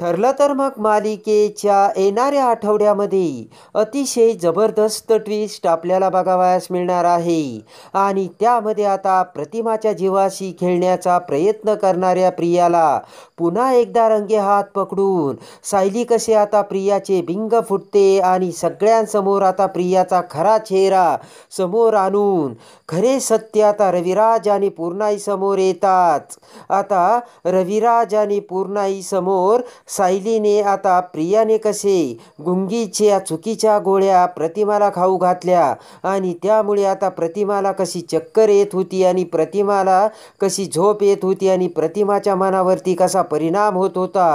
ठरलं तर मग मालिकेच्या येणाऱ्या आठवड्यामध्ये अतिशय जबरदस्त ट्विस्ट आपल्याला बघावयास मिळणार आहे आणि त्यामध्ये आता प्रतिमाच्या जीवाशी खेळण्याचा प्रयत्न करणाऱ्या प्रियाला पुन्हा एकदा रंगे हात पकडून सायली कसे आता प्रियाचे बिंग फुटते आणि सगळ्यांसमोर आता प्रियाचा खरा चेहरा समोर आणून खरे सत्य आता रविराज आणि पूर्णाई समोर येतात आता रविराज आणि पूर्णाई समोर सायलीने आता प्रियाने कसे गुंगीच्या चुकीच्या गोळ्या प्रतिमाला खाऊ घातल्या आणि त्यामुळे आता प्रतिमाला कशी चक्कर येत होती आणि प्रतिमाला कशी झोप येत होती आणि प्रतिमाच्या मनावरती कसा परिणाम होत होता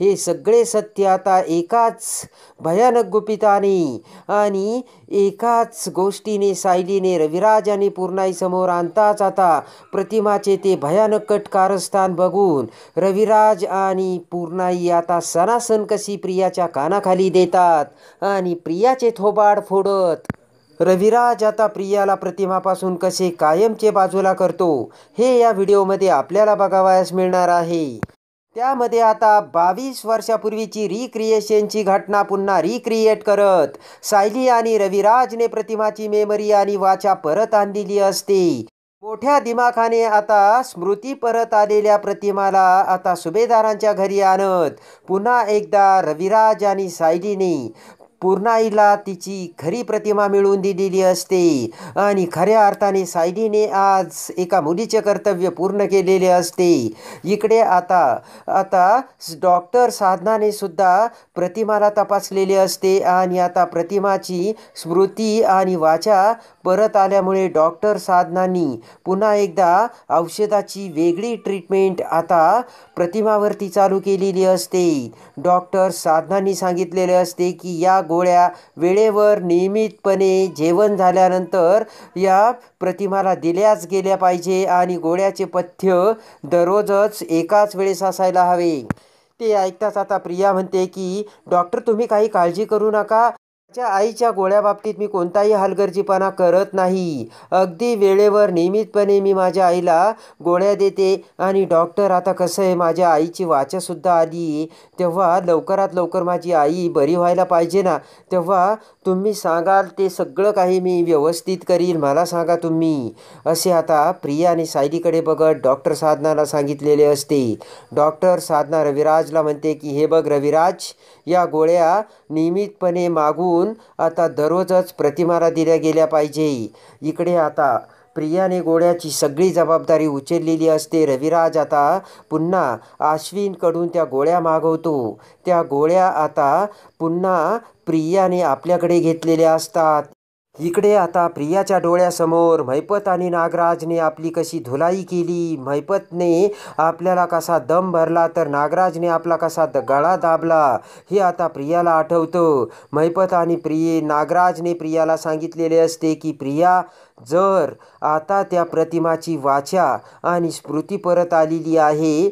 हे सगळे सत्य आता एकाच भयानक गुपिताने आणि एकाच गोष्टीने सायलीने रविराज आणि पूर्णाईसमोर आणताच आता प्रतिमाचे ते भयानक कट कारस्थान बघून रविराज आणि पूर्णाई आता सणासन कशी प्रियाच्या कानाखाली देतात आणि प्रियाचे थोबाड फोडत रविराज आता प्रियाला प्रतिमापासून कसे कायमचे बाजूला करतो हे या व्हिडिओमध्ये आपल्याला बघावयास मिळणार आहे त्यामध्ये आता बावीस वर्षापूर्वीची रिक्रिएशनची घटना पुन्हा रिक्रिएट करत सायली आणि रविराजने प्रतिमाची मेमरी आणि वाचा परत आणलेली असते मोठ्या दिमाखाने आता स्मृती परत आलेल्या प्रतिमाला आता सुभेदारांच्या घरी आणत पुन्हा एकदा रविराज आणि सायलीने पूर्णाईला तिची खरी प्रतिमा मिळवून दिलेली असते आणि खऱ्या अर्थाने सायलीने आज एका मुलीचे कर्तव्य पूर्ण केलेले असते इकडे आता आता डॉक्टर साधनाने सुद्धा प्रतिमाला तपासलेले असते आणि आता प्रतिमाची स्मृती आणि वाचा परत आल्यामुळे डॉक्टर साधनांनी पुन्हा एकदा औषधाची वेगळी ट्रीटमेंट आता प्रतिमावरती चालू केलेली असते डॉक्टर साधनांनी सांगितलेले असते की या गोळ्या वेळेवर नियमितपणे जेवण झाल्यानंतर या प्रतिमाला दिल्याच गेल्या पाहिजे आणि गोळ्याचे पथ्य दररोजच एकाच वेळेस असायला हवे ते ऐकताच आता प्रिया म्हणते की डॉक्टर तुम्ही काही काळजी करू नका माझ्या आईच्या गोळ्याबाबतीत मी कोणताही हलगर्जीपणा करत नाही अगदी वेळेवर नियमितपणे मी माझ्या आईला गोळ्या देते आणि डॉक्टर आता कसं आहे माझ्या आईची वाचासुद्धा आली तेव्हा लवकरात लवकर माझी आई बरी व्हायला पाहिजे ना तेव्हा तुम्ही सांगाल ते सगळं काही मी व्यवस्थित करीन मला सांगा तुम्ही असे आता प्रिया आणि सायलीकडे बघत डॉक्टर साधनाला सांगितलेले असते डॉक्टर साधना रविराजला म्हणते की हे बघ रविराज या गोळ्या नियमितपणे मागून आता दररोजच प्रतिमाला दिल्या गेल्या पाहिजे इकडे आता प्रियाने गोळ्याची सगळी जबाबदारी उचललेली असते रविराज आता पुन्हा आश्विनकडून त्या गोळ्या मागवतो त्या गोळ्या आता पुन्हा प्रियाने आपल्याकडे घेतलेल्या असतात इकडे आता प्रियाच्या डोळ्यासमोर मैपत आणि नागराजने आपली कशी धुलाई केली मैपतने आपल्याला कसा दम भरला तर नागराजने आपला कसा द गळा दाबला हे आता प्रियाला आठवतं मैपत आणि प्रिये नागराजने प्रियाला सांगितलेले असते की प्रिया जर आता त्या प्रतिमाची वाचा आणि स्मृती परत आलेली आहे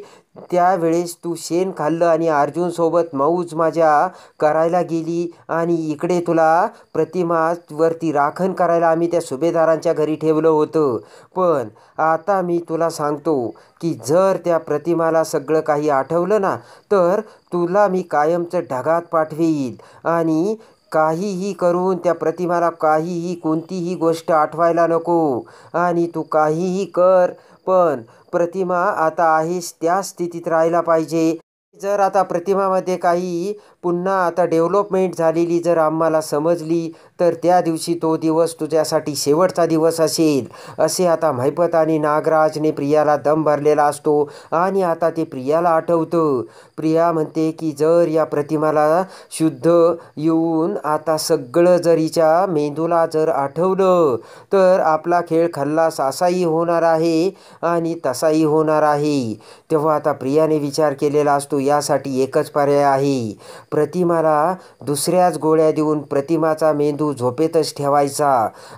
त्यावेळेस तू शेण खाल्लं आणि अर्जुनसोबत मौज माझ्या करायला गेली आणि इकडे तुला प्रतिमावरती राखण करायला आम्ही त्या सुभेदारांच्या घरी ठेवलं होतं पण आता मी तुला सांगतो की जर त्या प्रतिमाला सगळं काही आठवलं ना तर तुला मी कायमचं ढगात पाठवेल आणि काहीही करून त्या प्रतिमाला काहीही कोणतीही गोष्ट आठवायला नको आणि तू काहीही कर पण प्रतिमा आता आहेस त्या स्थितीत राहायला पाहिजे जर आता प्रतिमामध्ये काही पुन्हा आता डेव्हलपमेंट झालेली जर आम्हाला समजली तर त्या दिवशी तो दिवस तुझ्यासाठी शेवटचा दिवस असेल असे आता महिपत आणि नागराजने प्रियाला दम भरलेला असतो आणि आता ते प्रियाला आठवतं प्रिया म्हणते की जर या प्रतिमाला शुद्ध येऊन आता सगळं जरीच्या मेंदूला जर आठवलं तर आपला खेळ खल्लास असाही होणार आहे आणि तसाही होणार आहे तेव्हा आता प्रियाने विचार केलेला असतो यासाठी एकच पर्याय आहे प्रतिमाला दुसऱ्याच गोळ्या देऊन प्रतिमाचा मेंदू झोपेतच ठेवायचा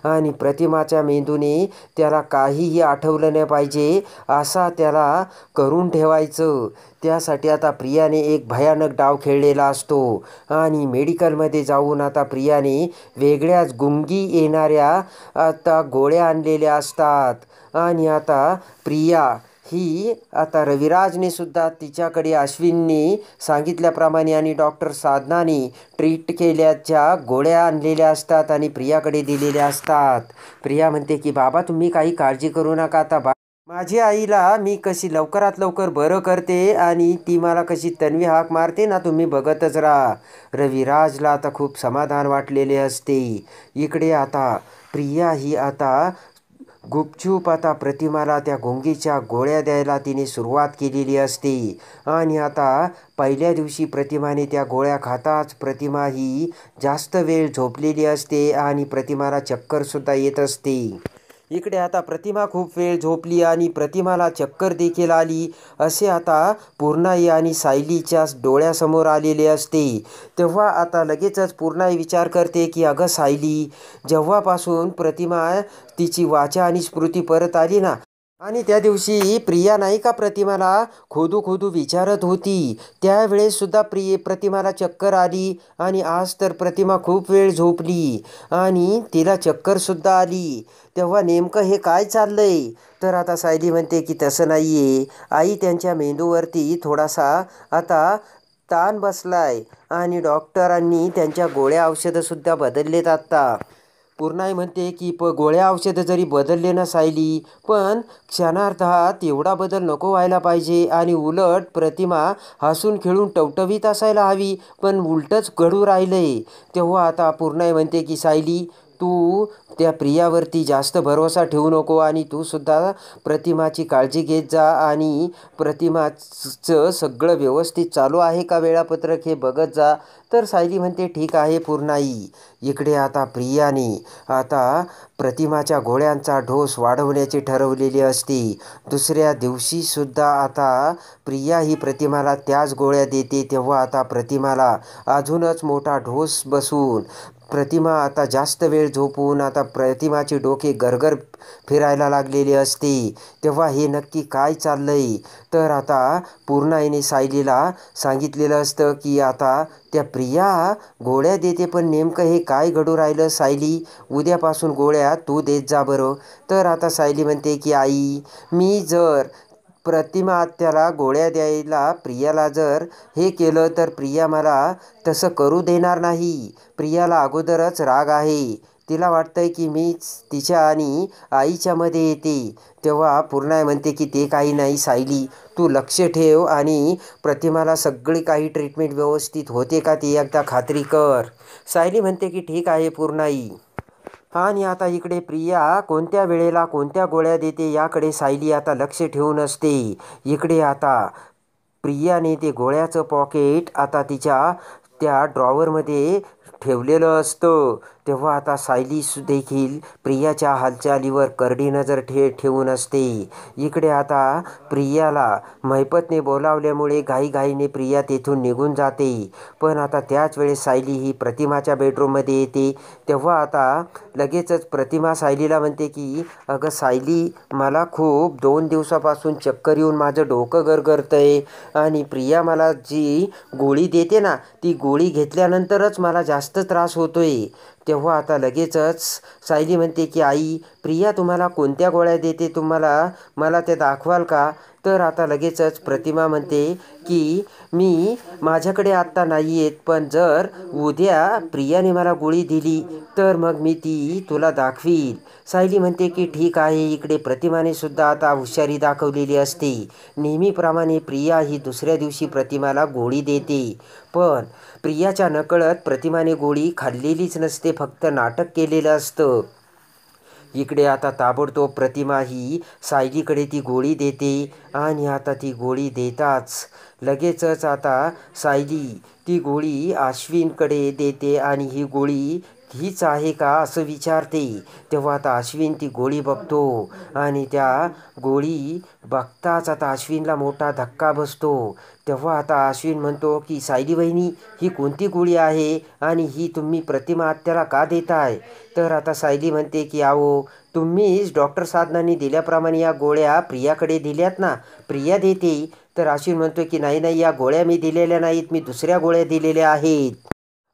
आणि प्रतिमाच्या मेंदूने त्याला काहीही आठवलं नाही पाहिजे असा त्याला करून ठेवायचं त्यासाठी आता प्रियाने एक भयानक डाव खेळलेला असतो आणि मेडिकलमध्ये जाऊन आता प्रियाने वेगळ्याच गुंगी येणाऱ्या आता गोळ्या आणलेल्या असतात आणि आता प्रिया ही आता रविराजने सुद्धा तिच्याकडे अश्विनने सांगितल्याप्रमाणे आणि डॉक्टर साधनाने ट्रीट केल्याच्या गोळ्या आणलेल्या असतात आणि प्रियाकडे दिलेल्या असतात प्रिया म्हणते की बाबा तुम्ही काही काळजी करू नका आता बा माझी आईला मी कशी लवकरात लवकर बरं करते आणि ती मला कशी तन्वी हाक मारते ना तुम्ही बघतच राहा रविराजला आता खूप समाधान वाटलेले असते इकडे आता प्रिया ही आता गुपचूप आता प्रतिमाला त्या गोंगीच्या गोळ्या द्यायला तिने सुरुवात केलेली असते आणि आता पहिल्या दिवशी प्रतिमाने त्या गोळ्या खाताच प्रतिमा ही जास्त वेळ झोपलेली असते आणि प्रतिमाला चक्करसुद्धा येत असते इकडे आता प्रतिमा खूप वेळ झोपली आणि प्रतिमाला चक्कर देखील आली असे आता पूर्णाई आणि सायलीच्या डोळ्यासमोर आलेले असते तेव्हा आता लगेचच पूर्णाई विचार करते की अगं सायली जेव्हापासून प्रतिमा तिची वाचा आणि स्मृती परत आली ना आणि त्या दिवशी प्रिया नाही का प्रतिमाला खोदू खोदू विचारत होती त्यावेळेससुद्धा प्रिय प्रतिमाला चक्कर आली आणि आज तर प्रतिमा खूप वेळ झोपली आणि तिला चक्करसुद्धा आली तेव्हा नेमकं हे काय आहे तर आता सायली म्हणते की तसं नाही आहे आई त्यांच्या मेंदूवरती थोडासा आता ताण बसला आहे आणि डॉक्टरांनी त्यांच्या गोळ्या औषधंसुद्धा बदललेत जातात पूर्णाई म्हणते की प गोळ्या औषधं जरी बदलले नसायली पण क्षणार्थात एवढा बदल नको व्हायला पाहिजे आणि उलट प्रतिमा हसून खेळून टवटवीत असायला हवी पण उलटच घडू राहिलं तेव्हा आता पूर्णाई म्हणते की सायली तू त्या प्रियावरती जास्त भरोसा ठेवू नको आणि तू सुद्धा प्रतिमाची काळजी घेत जा आणि प्रतिमाचं सगळं व्यवस्थित चालू आहे का वेळापत्रक हे बघत जा तर सायली म्हणते ठीक आहे पूर्णाई इकडे आता प्रियाने आता प्रतिमाच्या गोळ्यांचा ढोस वाढवण्याचे ठरवलेले असते दुसऱ्या दिवशीसुद्धा आता प्रिया ही प्रतिमाला त्याच गोळ्या देते तेव्हा आता प्रतिमाला अजूनच मोठा ढोस बसून प्रतिमा आता जास्त वेळ झोपून आता प्रतिमाचे डोके गरगर फिरायला लागलेले असते तेव्हा हे नक्की काय चाललंय तर आता पूर्णाईने सायलीला सांगितलेलं असतं की आता त्या प्रिया गोळ्या देते पण नेमकं हे काय घडू राहिलं सायली उद्यापासून गोळ्या तू देत जा बरं तर आता सायली म्हणते की आई मी जर प्रतिमा आत्याला गोळ्या द्यायला प्रियाला जर हे केलं तर प्रिया मला तसं करू देणार नाही प्रियाला अगोदरच राग आहे तिला वाटतंय की मी तिच्या आणि आईच्यामध्ये येते तेव्हा पूर्णा म्हणते की ते काही नाही सायली तू लक्ष ठेव आणि प्रतिमाला सगळी काही ट्रीटमेंट व्यवस्थित होते का ती एकदा खात्री कर सायली म्हणते की ठीक आहे पूर्णाई आणि आता इकडे प्रिया कोणत्या वेळेला कोणत्या गोळ्या देते याकडे सायली आता लक्ष ठेवून असते इकडे आता प्रियाने ते गोळ्याचं पॉकेट आता तिच्या त्या ड्रॉवरमध्ये ठेवलेलं असतं तेव्हा आता सायली देखील प्रियाच्या हालचालीवर करडी नजर ठे ठेवून असते इकडे आता प्रियाला मैपतने बोलावल्यामुळे घाईघाईने प्रिया तेथून निघून जाते पण आता त्याच वेळेस सायली ही प्रतिमाच्या बेडरूममध्ये येते तेव्हा आता लगेचच प्रतिमा सायलीला म्हणते की अगं सायली मला खूप दोन दिवसापासून चक्कर येऊन माझं डोकं गरगरतं आहे आणि प्रिया मला जी गोळी देते ना ती गोळी घेतल्यानंतरच मला जास्त त्रास होतोय तेव्हा आता लगेचच सायली म्हणते की आई प्रिया तुम्हाला कोणत्या गोळ्या देते तुम्हाला मला ते दाखवाल का तर आता लगेचच प्रतिमा म्हणते की मी माझ्याकडे आत्ता नाही आहेत पण जर उद्या प्रियाने मला गोळी दिली तर मग मी ती तुला दाखवीन सायली म्हणते की ठीक आहे इकडे प्रतिमाने सुद्धा आता हुशारी दाखवलेली असते नेहमीप्रमाणे प्रिया ही दुसऱ्या दिवशी प्रतिमाला गोळी देते पण प्रियाच्या नकळत प्रतिमाने गोळी खाल्लेलीच नसते फक्त नाटक केलेलं असतं इकडे आता ताबडतोब प्रतिमा ही सायलीकडे ती गोळी देते आणि आता ती गोळी देताच लगेचच आता सायली ती गोळी अश्विनकडे देते आणि ही गोळी हीच आहे का असं विचारते तेव्हा आता अश्विन ती गोळी बघतो आणि त्या गोळी बघताच आता अश्विनला मोठा धक्का बसतो तेव्हा आता अश्विन म्हणतो की सायली बहिणी ही कोणती गोळी आहे आणि ही तुम्ही प्रतिमा आत्याला का देताय तर आता सायली म्हणते की आहो तुम्हीच डॉक्टर साधनांनी दिल्याप्रमाणे या गोळ्या प्रियाकडे दिल्यात ना प्रिया देते तर अश्विन म्हणतो की नाही नाही या गोळ्या मी दिलेल्या नाहीत मी दुसऱ्या गोळ्या दिलेल्या आहेत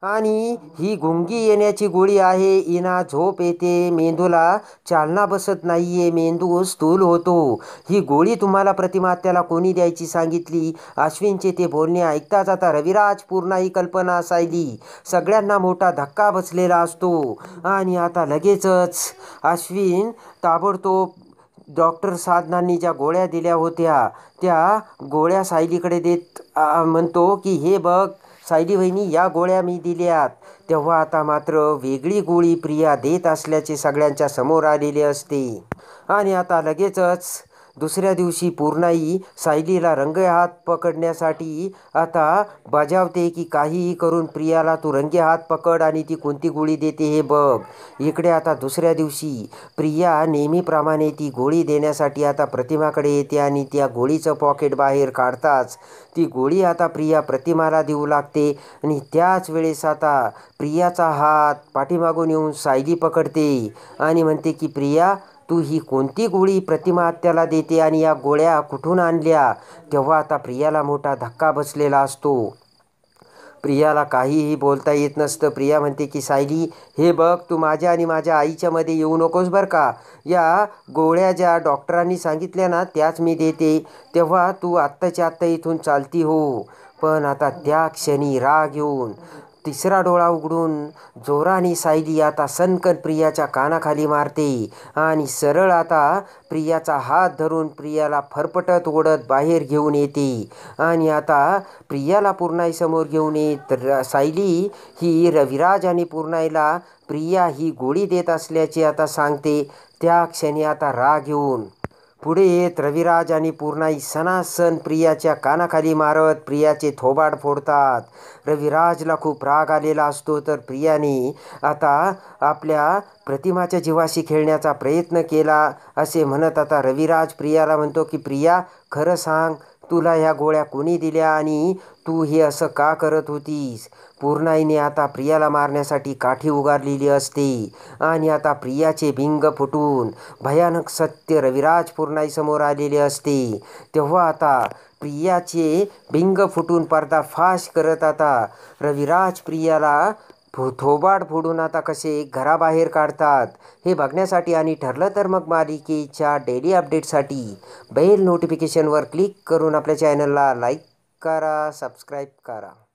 आणि ही गुंगी येण्याची गोळी आहे इना झोप येते मेंदूला चालना बसत नाही आहे मेंदू स्थूल होतो ही गोळी तुम्हाला प्रतिमात्याला कोणी द्यायची सांगितली अश्विनचे ते बोलणे ऐकताच आता रविराज पूर्ण ही कल्पना असायली सगळ्यांना मोठा धक्का बसलेला असतो आणि आता लगेचच अश्विन ताबडतोब डॉक्टर साधनांनी ज्या गोळ्या दिल्या होत्या त्या गोळ्या सायलीकडे देत म्हणतो की हे बघ सायली वहिनी या गोळ्या मी दिल्यात तेव्हा आता मात्र वेगळी गोळी प्रिया देत असल्याचे सगळ्यांच्या समोर आलेले असते आणि आता लगेचच दुसऱ्या दिवशी पूर्णाई सायलीला रंगे हात पकडण्यासाठी आता बजावते की काहीही करून प्रियाला तू रंगे हात पकड आणि ती कोणती गोळी देते हे बघ इकडे आता दुसऱ्या दिवशी प्रिया नेहमीप्रमाणे ती गोळी देण्यासाठी आता प्रतिमाकडे येते आणि त्या गोळीचं पॉकेट बाहेर काढताच ती गोळी आता प्रिया प्रतिमाला देऊ लागते आणि त्याच वेळेस आता प्रियाचा हात पाठीमागून येऊन सायली पकडते आणि म्हणते की प्रिया तू ही कोणती गोळी त्याला देते आणि या गोळ्या कुठून आणल्या तेव्हा आता प्रियाला मोठा धक्का बसलेला असतो प्रियाला काहीही बोलता येत नसतं प्रिया म्हणते की सायली हे बघ तू माझ्या आणि माझ्या आईच्यामध्ये येऊ नकोस बरं का या गोळ्या ज्या डॉक्टरांनी सांगितल्या ना त्याच मी देते तेव्हा तू आत्ताच्या आत्ता इथून चालती हो पण आता त्या क्षणी राग येऊन तिसरा डोळा उघडून जोराने सायली आता सनकन प्रियाच्या कानाखाली मारते आणि सरळ आता प्रियाचा हात धरून प्रियाला फरफटत ओढत बाहेर घेऊन येते आणि आता प्रियाला समोर घेऊन येत सायली ही रविराज आणि पूर्णाईला प्रिया ही गोळी देत असल्याचे आता सांगते त्या क्षणी आता राग घेऊन पुढे येत रविराज आणि पूर्णाई सनासन प्रियाच्या कानाखाली मारत प्रियाचे थोबाड फोडतात रविराजला खूप राग आलेला असतो तर प्रियाने आता आपल्या प्रतिमाच्या जीवाशी खेळण्याचा प्रयत्न केला असे म्हणत आता रविराज प्रियाला म्हणतो की प्रिया खरं सांग तुला ह्या गोळ्या कोणी दिल्या आणि तू हे असं का करत होतीस पूर्णाईने आता प्रियाला मारण्यासाठी काठी उगारलेली असते आणि आता प्रियाचे भिंग फुटून भयानक सत्य रविराज पूर्णाईसमोर आलेले असते तेव्हा आता प्रियाचे भिंग फुटून पर्दा फाश करत आता रविराज प्रियाला भु थोबाड फोडून आता कसे घराबाहेर काढतात हे बघण्यासाठी आणि ठरलं तर मग मालिकेच्या डेली अपडेटसाठी बेल नोटिफिकेशनवर क्लिक करून आपल्या चॅनलला लाईक करा सबस्क्राईब करा